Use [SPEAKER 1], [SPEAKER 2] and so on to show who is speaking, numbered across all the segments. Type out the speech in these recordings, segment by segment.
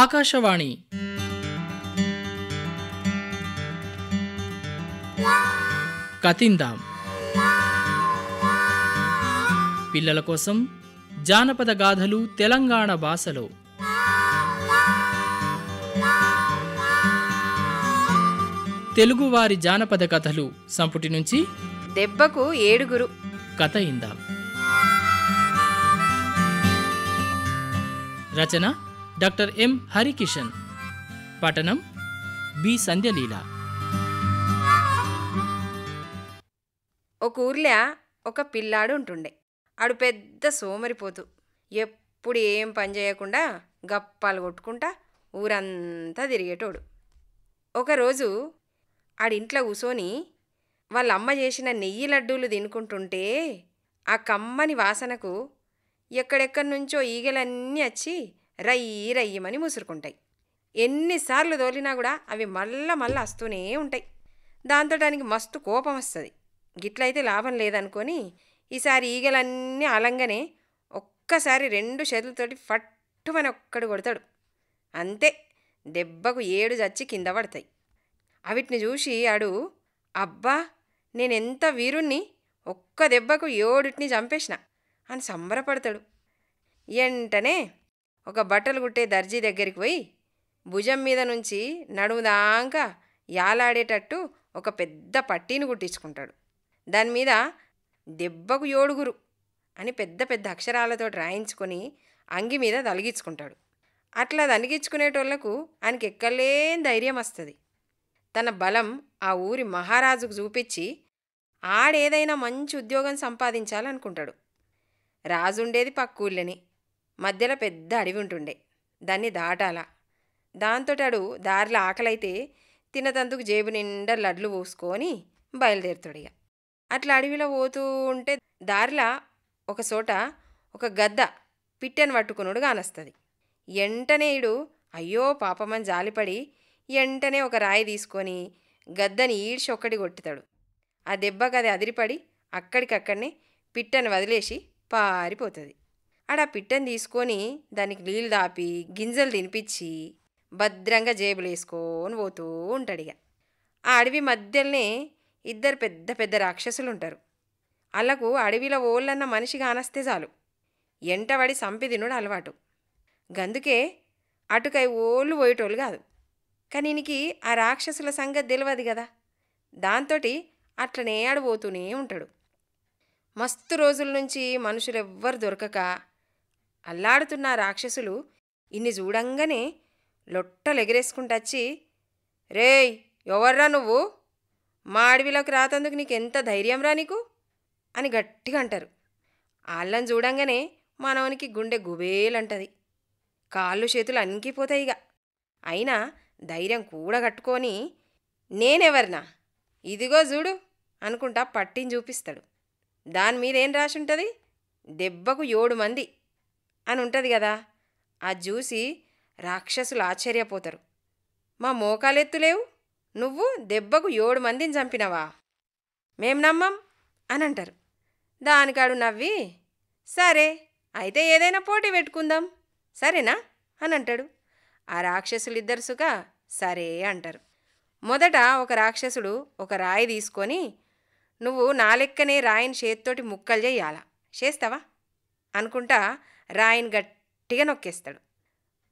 [SPEAKER 1] ఆకాశవాణి కతిందాం పిల్లల కోసం జానపద గాథలు తెలంగాణ భాషలో తెలుగువారి జానపద కథలు సంపుటి నుంచి
[SPEAKER 2] దెబ్బకు ఏడుగురు
[SPEAKER 1] కథ ఇందాం రచన డాక్టర్ ఎం హరికిషన్ పఠనం బి సంధ్యలీల
[SPEAKER 2] ఒక ఊర్లో ఒక పిల్లాడు ఉంటుండే ఆడు పెద్ద సోమరిపోతు ఎప్పుడు ఏం పని చేయకుండా గప్పాలు కొట్టుకుంటా ఊరంతా తిరిగేటోడు ఒకరోజు ఆడింట్లో కూసోని వాళ్ళ అమ్మ చేసిన నెయ్యి లడ్డూలు తినుకుంటుంటే ఆ కమ్మని వాసనకు ఎక్కడెక్కడి నుంచో ఈగలన్నీ వచ్చి రయ్యి రయ్యమని ముసురుకుంటాయి ఎన్నిసార్లు తోలినా కూడా అవి మళ్ళా మళ్ళా వస్తూనే ఉంటాయి దాంతో దానికి మస్తు కోపం వస్తుంది గిట్లయితే లాభం లేదనుకొని ఈసారి ఈగలన్నీ అలంగనే ఒక్కసారి రెండు చేతులతోటి ఫట్టుమని ఒక్కడు కొడతాడు అంతే దెబ్బకు ఏడు చచ్చి కింద పడతాయి అవిటిని చూసి ఆడు అబ్బా నేనెంత వీరుణ్ణి ఒక్క దెబ్బకు ఏడుటిని చంపేసిన అని సంబరపడతాడు వెంటనే ఒక బట్టలు కుట్టే దర్జీ దగ్గరికి పోయి భుజం మీద నుంచి నడుము దాకా యాలాడేటట్టు ఒక పెద్ద పట్టీని కుట్టించుకుంటాడు దాని మీద దెబ్బకు ఏడుగురు అని పెద్ద పెద్ద అక్షరాలతో రాయించుకొని అంగి మీద తలిగించుకుంటాడు అట్లా తలిగించుకునేటోళ్లకు ఆయనకి ఎక్కలేని ధైర్యం వస్తుంది తన బలం ఆ ఊరి మహారాజుకు చూపించి ఆడేదైనా మంచి ఉద్యోగం సంపాదించాలనుకుంటాడు రాజుండేది పక్కూళ్ళని మధ్యలో పెద్ద అడవి ఉంటుండే దాన్ని దాటాల దాంతోటాడు దారిలో ఆకలైతే తినదందుకు జేబు నిండా లడ్లు పోసుకొని బయలుదేరుతాడు ఇక అట్లా అడవిలో పోతూ ఉంటే దారిలో ఒక చోట ఒక గద్ద పిట్టెను పట్టుకునుడు కానొస్తుంది ఎంటనే ఇడు అయ్యో పాపమని జాలిపడి ఎంటనే ఒక రాయి తీసుకొని గద్దని ఈడ్చి ఒక్కటి కొట్టుతాడు ఆ దెబ్బకి అది అదిరిపడి అక్కడికక్కడనే పిట్టను వదిలేసి పారిపోతుంది ఆడ పిట్టని తీసుకొని దానికి నీళ్ళు దాపి గింజలు తినిపించి భద్రంగా జేబులు వేసుకొని పోతూ ఉంటాడు ఇక ఆ అడవి మధ్యలోనే ఇద్దరు పెద్ద పెద్ద రాక్షసులు ఉంటారు వాళ్ళకు అడవిలో ఓళ్ళన్న మనిషి కానస్తే చాలు ఎంటబడి సంపి తినుడు అలవాటు గందుకే అటుకై ఓళ్ళు పోయేటోళ్ళు కాదు కానీ ఈయనకి ఆ రాక్షసుల సంగతి తెలియదు కదా దాంతో అట్లనే ఆడబోతూనే ఉంటాడు మస్తు రోజుల నుంచి మనుషులు ఎవ్వరు దొరకక అల్లాడుతున్న రాక్షసులు ఇన్ని చూడంగానే లొట్టలెగిరేసుకుంటచ్చి రేయ్ ఎవర్రా నువ్వు మా అడవిలోకి రాతందుకు నీకు ఎంత ధైర్యం రా నీకు అని గట్టిగా అంటారు వాళ్ళని చూడంగానే మనవనికి గుండె గుబేలంటది కాళ్ళు చేతులు అణికిపోతాయి ఇక అయినా ధైర్యం కూడగట్టుకొని నేనెవర్నా ఇదిగో చూడు అనుకుంటా పట్టిని చూపిస్తాడు దాని మీద ఏం రాసి ఉంటుంది దెబ్బకు ఏడు మంది అని ఉంటుంది కదా అది చూసి రాక్షసులు ఆశ్చర్యపోతారు మా మోకాలెత్తులేవు నువ్వు దెబ్బకు ఏడు మందిని చంపినవా మేం నమ్మం అని అంటారు దానికాడు నవ్వి సరే అయితే ఏదైనా పోటీ పెట్టుకుందాం సరేనా అని అంటాడు ఆ రాక్షసులిద్దరు సుఖ సరే అంటారు మొదట ఒక రాక్షసుడు ఒక రాయి తీసుకొని నువ్వు నా లెక్కనే రాయిని చేత్తోటి ముక్కలు చేయాలా చేస్తావా అనుకుంటా రాయిని గట్టిగా నొక్కేస్తాడు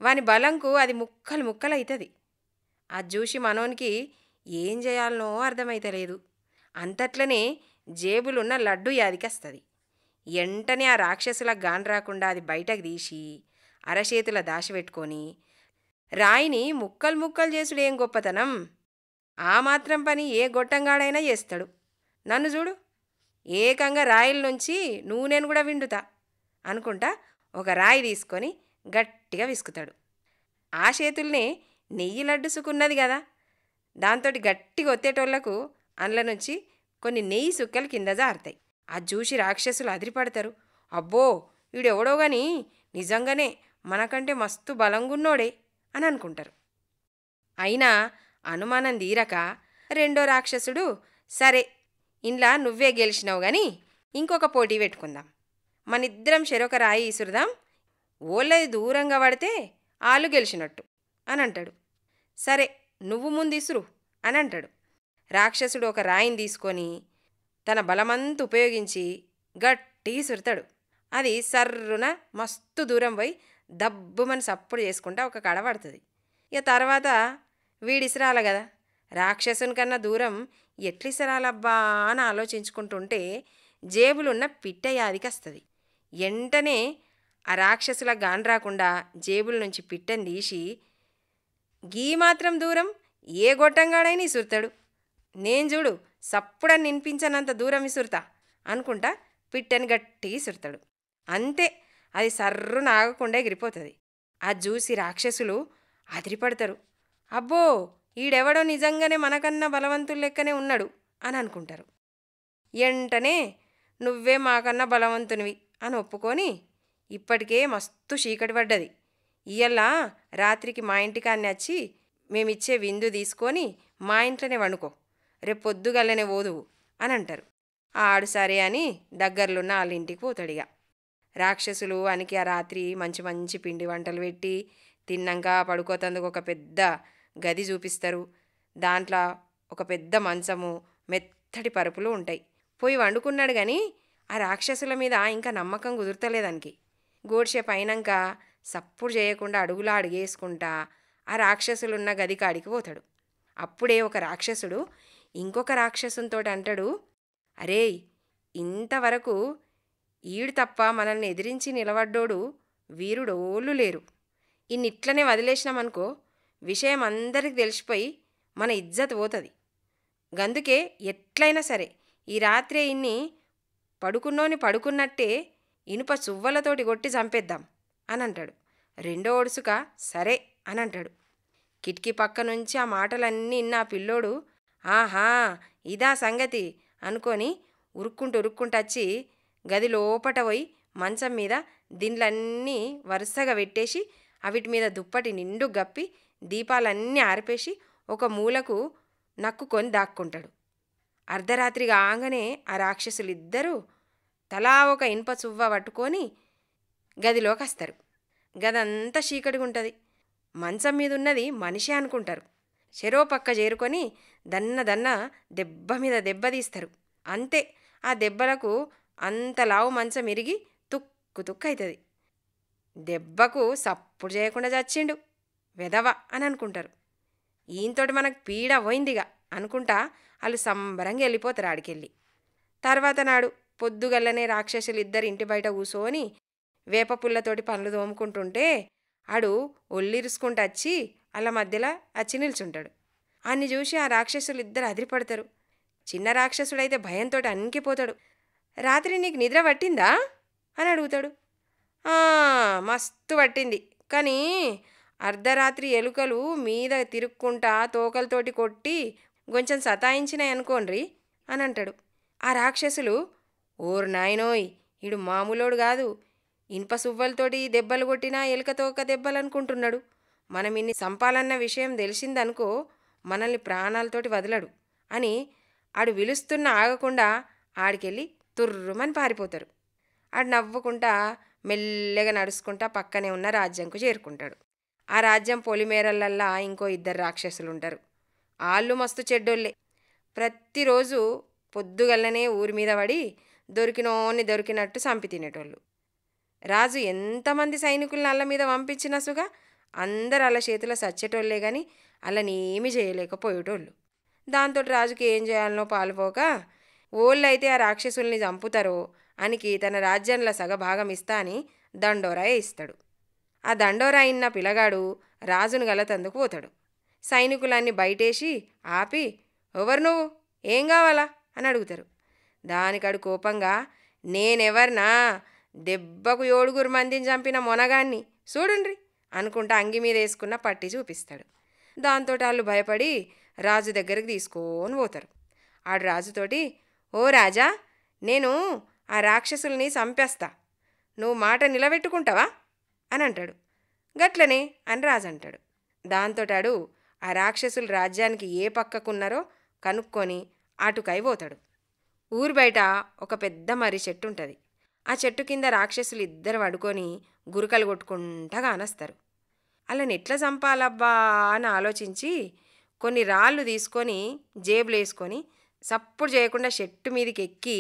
[SPEAKER 2] వాని బలంకు అది ముక్కలు ముక్కలు అవుతుంది అది చూసి మనోనికి ఏం చేయాలనో అర్థమైతలేదు అంతట్లనే జేబులున్న లడ్డు యాదికస్తుంది వెంటనే ఆ రాక్షసుల గాన్ రాకుండా అది బయటకు తీసి అరచేతుల పెట్టుకొని రాయిని ముక్కలు ముక్కలు చేసుడు ఏం గొప్పతనం ఆ మాత్రం పని ఏ గొట్టంగాడైనా చేస్తాడు నన్ను చూడు ఏకంగా రాయిల నుంచి నూనెను కూడా విండుతా అనుకుంటా ఒక రాయి తీసుకొని గట్టిగా విసుకుతాడు ఆ చేతుల్ని నెయ్యి లడ్డుసుకున్నది కదా దాంతో గట్టిగా ఒత్తేటోళ్లకు అందులో నుంచి కొన్ని నెయ్యి సుక్కలు కింద జారుతాయి ఆ చూసి రాక్షసులు అదిరిపడతారు అబ్బో వీడెవడో గాని నిజంగానే మనకంటే మస్తు బలంగున్నోడే అని అనుకుంటారు అయినా అనుమానం తీరక రెండో రాక్షసుడు సరే ఇంట్లో నువ్వే గెలిచినావు కానీ ఇంకొక పోటీ పెట్టుకుందాం మనిద్దరం చెరొక రాయి ఇసురుదాం ఓళ్ళది దూరంగా పడితే ఆలు గెలిచినట్టు అని అంటాడు సరే నువ్వు ముందు ఇసురు అని అంటాడు రాక్షసుడు ఒక రాయిని తీసుకొని తన బలమంత ఉపయోగించి గట్టి ఇసురుతాడు అది సర్రున మస్తు దూరం పోయి దబ్బుమని సప్పుడు చేసుకుంటా ఒక కడ పడుతుంది ఇక తర్వాత వీడిసిరాల కదా రాక్షసుని కన్నా దూరం ఎట్లిసిరాలబ్బా అని ఆలోచించుకుంటుంటే జేబులున్న పిట్ట యాదికి వస్తుంది వెంటనే ఆ రాక్షసుల రాకుండా జేబుల నుంచి పిట్టని తీసి గీ మాత్రం దూరం ఏ గొట్టంగాడైనా ఇసురుతాడు నేను చూడు సప్పుడ నినిపించనంత దూరం ఇసురుతా అనుకుంటా పిట్టని గట్టి ఇసురుతాడు అంతే అది సర్రు నాగకుండా ఎగిరిపోతుంది అది చూసి రాక్షసులు అదిరిపడతారు అబ్బో ఈడెవడో నిజంగానే మనకన్నా బలవంతుల లెక్కనే ఉన్నాడు అని అనుకుంటారు ఎంటనే నువ్వే మాకన్నా బలవంతునివి అని ఒప్పుకొని ఇప్పటికే మస్తు చీకటి పడ్డది ఇయల్లా రాత్రికి మా ఇంటికాన్ని వచ్చి మేమిచ్చే విందు తీసుకొని మా ఇంట్లోనే వండుకో రేపు పొద్దుగల్లనే ఓదువు అని అంటారు ఆడు సరే అని దగ్గరలున్న వాళ్ళ ఇంటికి పోతాడిగా రాక్షసులు అనికి ఆ రాత్రి మంచి మంచి పిండి వంటలు పెట్టి తిన్నాక పడుకోతందుకు ఒక పెద్ద గది చూపిస్తారు దాంట్లో ఒక పెద్ద మంచము మెత్తటి పరుపులు ఉంటాయి పోయి వండుకున్నాడు కానీ ఆ రాక్షసుల మీద ఇంకా నమ్మకం కుదురతలేదానికి గోడ్షే పైనాక సప్పుడు చేయకుండా అడుగులా అడిగేసుకుంటా ఆ రాక్షసులున్న గది కాడికి పోతాడు అప్పుడే ఒక రాక్షసుడు ఇంకొక రాక్షసునితో అంటాడు అరే ఇంతవరకు ఈడు తప్ప మనల్ని ఎదిరించి నిలబడ్డోడు వీరుడోళ్ళు లేరు ఇన్నిట్లనే వదిలేసినామనుకో విషయం అందరికి తెలిసిపోయి మన ఇజ్జత్ పోతుంది గందుకే ఎట్లయినా సరే ఈ రాత్రే ఇన్ని పడుకున్నోని పడుకున్నట్టే ఇనుప సువ్వలతోటి కొట్టి చంపేద్దాం అని అంటాడు రెండో ఒడుసుక సరే అని అంటాడు కిటికీ పక్క నుంచి ఆ మాటలన్నీ నా పిల్లోడు ఆహా ఇదా సంగతి అనుకొని ఉరుక్కుంటూ ఉరుక్కుంటొచ్చి గది లోపట పోయి మంచం మీద దీనిలన్నీ వరుసగా పెట్టేసి అవిటి మీద దుప్పటి నిండు గప్పి దీపాలన్నీ ఆరిపేసి ఒక మూలకు నక్కుకొని దాక్కుంటాడు అర్ధరాత్రి కాగానే ఆ రాక్షసులిద్దరూ తలా ఒక ఇనుప చువ్వ పట్టుకొని గదిలోకి వస్తారు గదంతా చీకటిగా ఉంటుంది మంచం మీద ఉన్నది మనిషి అనుకుంటారు చెరో పక్క చేరుకొని దన్న దన్న దెబ్బ మీద దెబ్బ తీస్తారు అంతే ఆ దెబ్బలకు అంత లావు మంచం ఇరిగి తుక్కు తుక్కు అవుతుంది దెబ్బకు సప్పుడు చేయకుండా చచ్చిండు వెదవ అని అనుకుంటారు ఈయంతోటి మనకు పీడ పోయిందిగా అనుకుంటా వాళ్ళు సంబరంగా వెళ్ళిపోతారు ఆడికెళ్ళి తర్వాత నాడు పొద్దుగల్లనే రాక్షసులు ఇద్దరు ఇంటి బయట కూసోని వేప పుల్లతోటి పనులు తోముకుంటుంటే ఆడు ఒళ్ళిరుసుకుంటూ వచ్చి అలా మధ్యలో వచ్చి నిల్చుంటాడు అన్ని చూసి ఆ రాక్షసులు ఇద్దరు అదిరిపడతారు చిన్న రాక్షసుడైతే భయంతో అణికిపోతాడు రాత్రి నీకు నిద్ర పట్టిందా అని అడుగుతాడు మస్తు పట్టింది కానీ అర్ధరాత్రి ఎలుకలు మీద తిరుక్కుంటా తోకలతోటి కొట్టి కొంచెం సతాయించినాయి అనుకోండ్రి అని అంటాడు ఆ రాక్షసులు ఓరు నాయనోయ్ ఇడు మామూలోడు కాదు ఇనుప సువ్వలతోటి దెబ్బలు కొట్టినా ఎలుకతోక దెబ్బలనుకుంటున్నాడు మనం ఇన్ని సంపాలన్న విషయం తెలిసిందనుకో మనల్ని ప్రాణాలతోటి వదలడు అని ఆడు విలుస్తున్న ఆగకుండా ఆడికెళ్ళి తుర్రుమని పారిపోతారు ఆడు నవ్వుకుంటా మెల్లగా నడుచుకుంటా పక్కనే ఉన్న రాజ్యంకు చేరుకుంటాడు ఆ రాజ్యం పొలిమేరలల్లా ఇంకో ఇద్దరు రాక్షసులు ఉంటారు ఆళ్ళు మస్తు చెడ్డోళ్ళే ప్రతిరోజు పొద్దుగల్లనే ఊరి మీద పడి దొరికినోని దొరికినట్టు చంపి తినేటోళ్ళు రాజు ఎంతమంది సైనికులను అల్ల మీద పంపించిన సుగా అందరు అలా చేతిలో సచ్చేటోళ్ళే కానీ అల్లనేమి చేయలేకపోయేటోళ్ళు దాంతో రాజుకి ఏం చేయాలనో పాలుపోక ఓళ్ళు అయితే ఆ రాక్షసుల్ని చంపుతారో అనికి తన రాజ్యంలో సగభాగం ఇస్తా అని దండోరాయే ఇస్తాడు ఆ దండోరాయిన్న పిలగాడు రాజును గలతందుకు పోతాడు సైనికులన్నీ బయటేసి ఆపి ఎవరు నువ్వు ఏం కావాలా అని అడుగుతారు దానికడు కోపంగా నేనెవర్నా దెబ్బకు ఏడుగురు మందిని చంపిన మొనగాన్ని చూడండి అనుకుంటా అంగి మీద వేసుకున్న పట్టి చూపిస్తాడు దాంతో వాళ్ళు భయపడి రాజు దగ్గరికి తీసుకొని పోతారు ఆడు రాజుతోటి ఓ రాజా నేను ఆ రాక్షసుల్ని చంపేస్తా నువ్వు మాట నిలబెట్టుకుంటావా అని అంటాడు గట్లనే అని రాజు అంటాడు దాంతోటాడు ఆ రాక్షసులు రాజ్యానికి ఏ పక్కకున్నారో కనుక్కొని అటుకైపోతాడు ఊరు బయట ఒక పెద్ద మర్రి చెట్టు ఉంటుంది ఆ చెట్టు కింద రాక్షసులు ఇద్దరు పడుకొని గురుకలు కొట్టుకుంటా కానస్తారు అలా నెట్ల చంపాలబ్బా అని ఆలోచించి కొన్ని రాళ్ళు తీసుకొని జేబులు వేసుకొని సప్పుడు చేయకుండా చెట్టు మీదకి ఎక్కి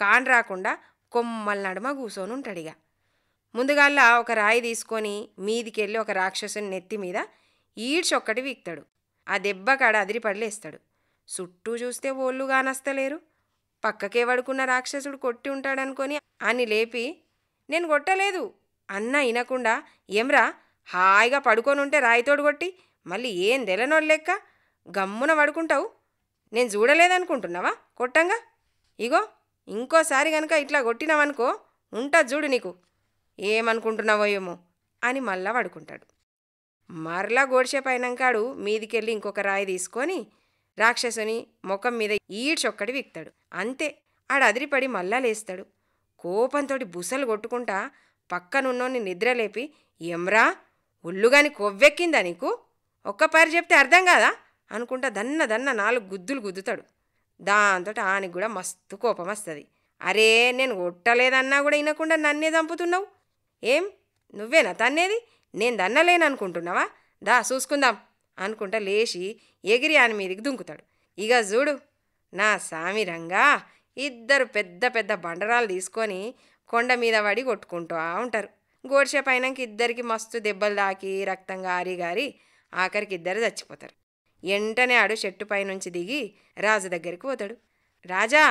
[SPEAKER 2] కాన్ రాకుండా కొమ్మల నడుమ కూర్చొని ఉంటాడు ఇక ఒక రాయి తీసుకొని మీదికి వెళ్ళి ఒక రాక్షసుని నెత్తి మీద ఈడ్చి ఒక్కటి వీక్తాడు ఆ దెబ్బ కాడ అదిరి పడలేస్తాడు చుట్టూ చూస్తే ఓళ్ళు కానస్తలేరు పక్కకే పడుకున్న రాక్షసుడు కొట్టి ఉంటాడనుకొని అని లేపి నేను కొట్టలేదు అన్న వినకుండా ఏమ్రా హాయిగా పడుకొని ఉంటే రాయితోడు కొట్టి మళ్ళీ ఏం తెలనోళ్ళెక్క గమ్మున పడుకుంటావు నేను చూడలేదనుకుంటున్నావా కొట్టంగా ఇగో ఇంకోసారి గనక ఇట్లా కొట్టినావనుకో ఉంటా చూడు నీకు ఏమనుకుంటున్నావో ఏమో అని మళ్ళా పడుకుంటాడు మరలా గోడిసే పైనంకాడు మీదికెళ్ళి ఇంకొక రాయి తీసుకొని రాక్షసుని ముఖం మీద ఈడ్చొక్కడి విక్తాడు అంతే ఆడదిరిపడి మళ్ళా లేస్తాడు కోపంతో బుసలు కొట్టుకుంటా పక్కనున్నోని నిద్రలేపి ఎమ్రా ఒళ్ళుగాని కొవ్వెక్కిందా నీకు ఒక్క పరి చెప్తే అర్థం కాదా అనుకుంటా దన్న దన్న నాలుగు గుద్దులు గుద్దుతాడు దాంతో ఆనికి కూడా మస్తు కోపం వస్తుంది అరే నేను కొట్టలేదన్నా కూడా వినకుండా నన్నే చంపుతున్నావు ఏం నువ్వేనా తన్నేది నేను దన్నలేను అనుకుంటున్నావా దా చూసుకుందాం అనుకుంటా లేచి ఎగిరి ఆయన మీదకి దుంకుతాడు ఇక చూడు నా సామి రంగా ఇద్దరు పెద్ద పెద్ద బండరాలు తీసుకొని కొండ మీద పడి కొట్టుకుంటూ ఉంటారు గోడిసె పైనాక ఇద్దరికి మస్తు దెబ్బలు తాకి రక్తంగా గారి గారి ఆఖరికి ఇద్దరు చచ్చిపోతారు వెంటనే ఆడు చెట్టు పైనుంచి దిగి రాజు దగ్గరికి పోతాడు రాజా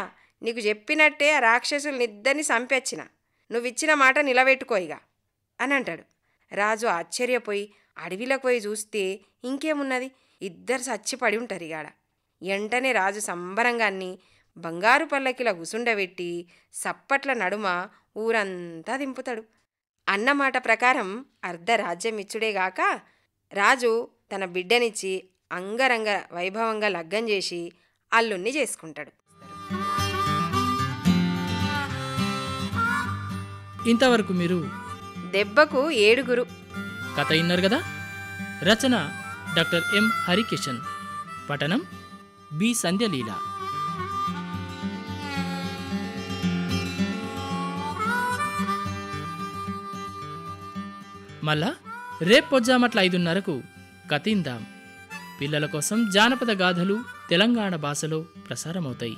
[SPEAKER 2] నీకు చెప్పినట్టే ఆ రాక్షసుల్నిద్దరిని చంపెచ్చిన నువ్విచ్చిన మాట నిలబెట్టుకో ఇక అని అంటాడు రాజు ఆశ్చర్యపోయి అడవిలోకి పోయి చూస్తే ఇంకేమున్నది ఇద్దరు చచ్చిపడి పడి ఉంటారు ఇగాడ వెంటనే రాజు సంబరంగాన్ని బంగారు పల్లకిలా గుసుండబెట్టి సప్పట్ల నడుమ ఊరంతా దింపుతాడు అన్నమాట ప్రకారం అర్ధ రాజ్యం ఇచ్చుడేగాక రాజు తన బిడ్డనిచ్చి అంగరంగ వైభవంగా లగ్గం చేసి అల్లుణ్ణి చేసుకుంటాడు
[SPEAKER 1] ఇంతవరకు మీరు
[SPEAKER 2] దెబ్బకు ఏడుగురు
[SPEAKER 1] కథ విన్నారు కదా రచన డాక్టర్ ఎం హరికిషన్ పఠనం బి సంధ్యలీల మళ్ళా రేపు పొద్దామట్ల ఐదున్నరకు కథిందాం పిల్లల కోసం జానపద గాథలు తెలంగాణ భాషలో ప్రసారమవుతాయి